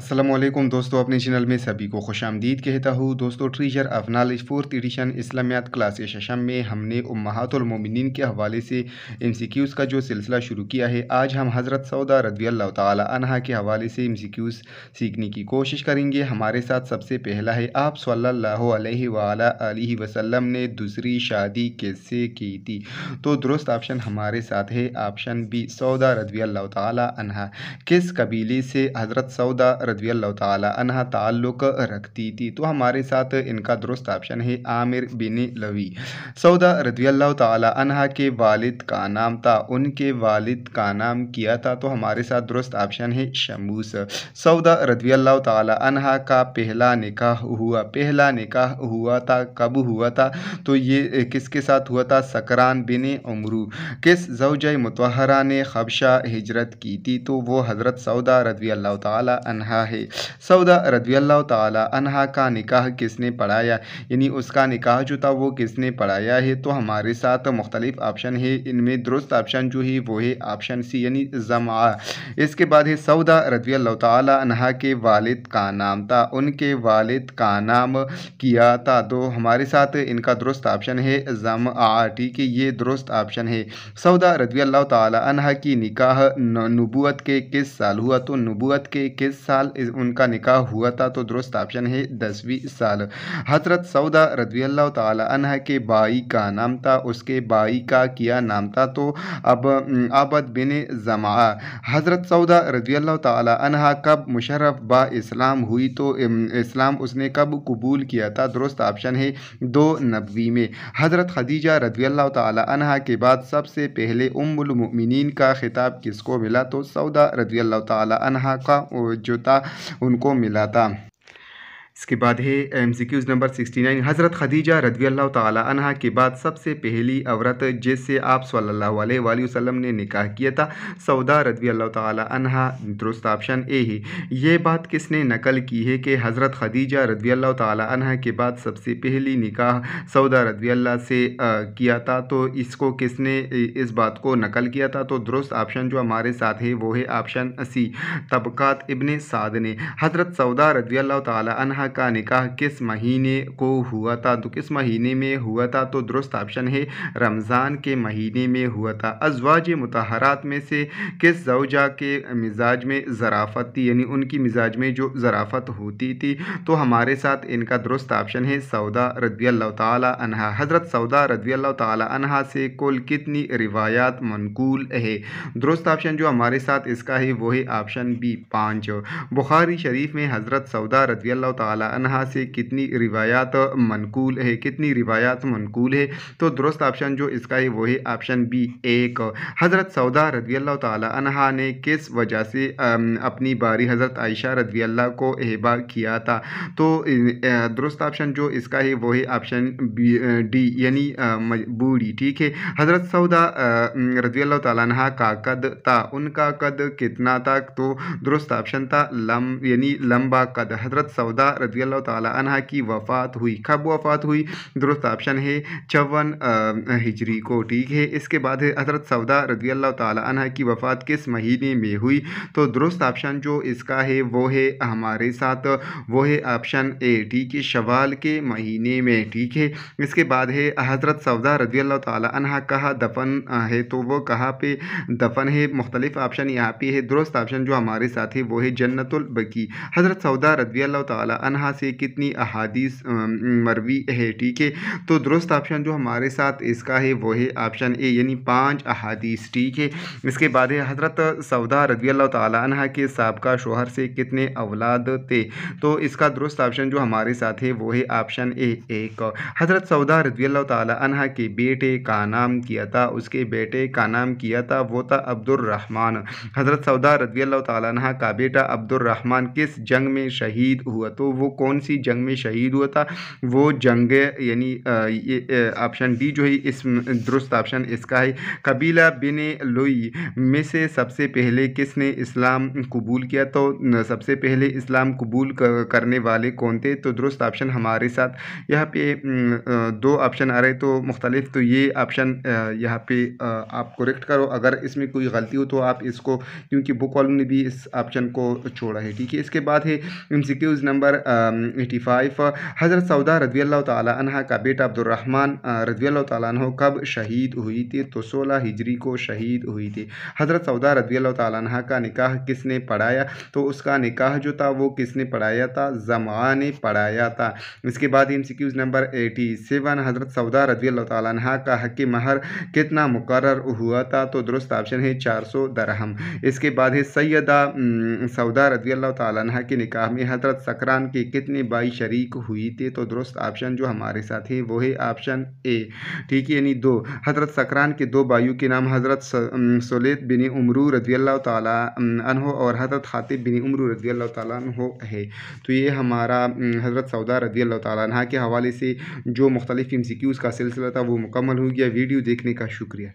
असलम दोस्तों अपने चैनल में सभी को खुश आमदीद कहता हूँ दोस्तों treasure of knowledge fourth edition इस्लामियात क्लास के शशम में हमने उमहातमिन के हवाले से एम सी क्यूज़ का जो सिलसिला शुरू किया है आज हम हज़रत सौदा रदी अल्लाह तहा के हवाले से एम सी क्यूज़ सीखने की कोशिश करेंगे हमारे साथ सबसे पहला है आप सल्ला वसलम ने दूसरी शादी कैसे की थी तो दुरुस्त ऑप्शन हमारे साथ है ऑप्शन बी सौदा रदवी अल्लाह तहा किस कबीले से हज़रत सौदा रजवी अल्लाह ताल्लुक़ रखती थी तो हमारे साथ इनका दुरुस्त ऑप्शन है आमिर बिन लवी सऊदा रजवी अल्लाह तह के वालिद का नाम था उनके वालिद का नाम किया था तो हमारे साथ दुरुस्त ऑप्शन है शमूस सऊदा रजवी अल्लाह तह का पहला निकाह हुआ पहला निकाह हुआ था कब हुआ था तो ये किसके साथ हुआ था सकरान बिन उमरू किस जवज मतहरा ने खबशा हिजरत की थी तो वो हज़रत सऊदा रजवी अल्लाह तह रहा है सऊदा रदील्ला तहा का निकाह किसने पढ़ाया यानी उसका निकाह जो था वो किसने पढ़ाया है तो हमारे साथ मुख्तलिफ ऑप्शन है इनमें दुरुस्त ऑप्शन जो है वो है ऑप्शन सी यानी जमा इसके बाद है सऊदा रदी तहा के वालिद का नाम था उनके वालिद का नाम किया था तो हमारे साथ इनका दुरुस्त ऑप्शन है जम आ ठीक है ये दुरुस्त ऑप्शन है सऊदा रदी तहा की निकाह नबूत के किस साल हुआ तो नबूत के किस साल साल उनका निकाह हुआ था तो दुरुस्त ऑप्शन है दसवीं साल हजरत सऊदा रदी अल्लाह तह के बाई का नाम था उसके बाई का किया नाम था तो अब आबद बिन जमा हजरत सऊदा रदी अल्लाह तह कब मुशरफ बा इस्लाम हुई तो इस्लाम उसने कब कबूल किया था दुरुस्त ऑप्शन है दो नब्बे में हजरत खदीजा रदी अल्लाह तह के बाद सबसे पहले उम्मिन का खिताब किसको मिला तो सऊदा रदी अल्लाह तह का जो था उनको मिला था इसके बाद है M C Qs number sixty nine Hazrat Khadija रदवी अल्लाह के बाद सबसे पहली औरत जिससे आप सल्लल्लाहु अलैहि वसल्लम ने निकाह किया था सौदा रदवी अल्लाह तहा दुरुस्त ऑप्शन ए है ये बात किसने नकल की है कि हज़रत खदीजा रदवी अल्लाह तहा के बाद सबसे पहली निकाह सौदा रदवी अल्लाह से किया था तो इसको किसने इस बात को नकल किया था तो दुरुस्त ऑप्शन जो हमारे साथ है वो है ऑप्शन सी तबक़ात इबन साद ने हज़रत सौदा रदवी अल्लाह तहा का निकाह किस महीने को हुआ था तो किस महीने में हुआ था तो दुरुस्त ऑप्शन है रमज़ान के महीने में हुआ था अजवाज मतहरात में से किस जवजा के मिजाज में ज़राफ़त थी यानी उनकी मिजाज में जो ज़राफ़त होती थी तो हमारे साथ इनका दुरुस्त ऑप्शन है सौदा रदी अल्लाह तहा हज़रत सौदा रदी अल्लाह तहा से कुल कितनी रिवायात मनकूल है दुरुस्त ऑप्शन जो हमारे साथ इसका है वो है ऑप्शन बी पाँच बुखारी शरीफ में हज़रत सौदा रदी अल्लाह ताला अनहा से कितनी रिवायात मनकूल है कितनी रिवायात मनकूल है तो दुरुस्त ऑप्शन जो इसका है वो है ऑप्शन बी एक हज़रत सौदा रदी अल्लाह तहा ने किस वजह से अपनी बारी हज़रत आयशा रदी अल्लाह को अहबा किया था तो दुरुस्त ऑप्शन जो इसका है वो है ऑप्शन डी यानी बूढ़ी ठीक है हज़रत सौदा रजी अल्लाह तहा का कद था उनका कद कितना था तो दुरुस्त ऑप्शन था लम यानी लंबा कद हज़रत सौदा रजी अल्लाह तह की वफ़ात हुई कब वफ़ात हुई दुरुस्त ऑप्शन है चौवन हिजरी को ठीक है इसके बाद हज़रत सौदा रजी अल्लाह तह की वफ़ात किस महीने में हुई तो दुरुस्त ऑप्शन जो इसका है वो है हमारे साथ वो है ऑप्शन ए ठीक है शवाल के महीने में ठीक है इसके बाद है हज़रत सौदा रजी अल्लाह तह कहा दफन है तो वो कहाँ पे दफन है मुख्तलिफ ऑप्शन यहाँ पे है दुरुस्त ऑप्शन जो हमारे साथ है वो है बकी हज़रत सौदा रजी अल्लाह तह यहाँ से कितनी अहादीस मरवी है ठीक है तो दुरुस्त ऑप्शन जो हमारे साथ इसका है वो है ऑप्शन ए यानी पाँच अहादीस ठीक है इसके बाद है हज़रत सौदा रजी अल्लाह तह के सबका शोहर से कितने अवलाद थे तो इसका दुरुस्त ऑप्शन जो हमारे साथ है वो है ऑप्शन ए एक हज़रत सौदा रजी अल्लाह तह के बेटे का नाम किया था उसके बेटे का नाम किया था वो था अब्दुलरहमान हज़रत सौदा रजी अल्लाह तह का बेटा अब्दुलरहमान किस जंग में शहीद हुआ तो वो कौन सी जंग में शहीद हुआ था वो जंग यानी ऑप्शन डी जो है इस दुरुस्त ऑप्शन इसका है कबीला बिन लोई में से सबसे पहले किसने इस्लाम कबूल किया तो सबसे पहले इस्लाम कबूल करने वाले कौन थे तो दुरुस्त ऑप्शन हमारे साथ यहाँ पे दो ऑप्शन आ रहे तो मुख्तलिफ तो ये ऑप्शन यहाँ पे आप करेक्ट करो अगर इसमें कोई गलती हो तो आप इसको क्योंकि बुक वालों ने भी इस ऑप्शन को छोड़ा है ठीक है इसके बाद है एम नंबर एटी फाइव हज़रत सऊदा रदवी अल्लाह तह का बेटा अब्दुलरहमान रदी अल्लाह तह कब शहीद हुई थी तो सोलह हिजरी को शहीद हुई थी हज़रत सऊदा रदवी अल्लाह तह का निकाह किसने पढ़ाया तो उसका निकाह जो था वो किसने पढ़ाया था जमा ने पढ़ाया था इसके बाद M C Qs number eighty seven Hazrat Sauda रदवी अल्लाह तह का हक महर कितना मुकर हुआ था तो दुरुस्त ऑप्शन है चार सौ दरहम इसके बाद है सैदा सऊदा रदवी अल्लाह तह के निकाह में हज़रत सकरान के के कितने बाई शरीक हुई थे तो दुरुस्त ऑप्शन जो हमारे साथ है वो है ऑप्शन ए ठीक है यानी दो हज़रत सकरान के दो बायू के नाम हज़रत सोलेत बिन उमरू रजी अल्लाह तहो और हज़रत हातिब बिन उमरू रजी अल्लाह तहो है तो ये हमारा हज़रत सौदा रजी अल्लाह तह के हवाले से जो मुख्तलिफ़ एम का सिलसिला था वो मुकम्मल हो गया वीडियो देखने का शुक्रिया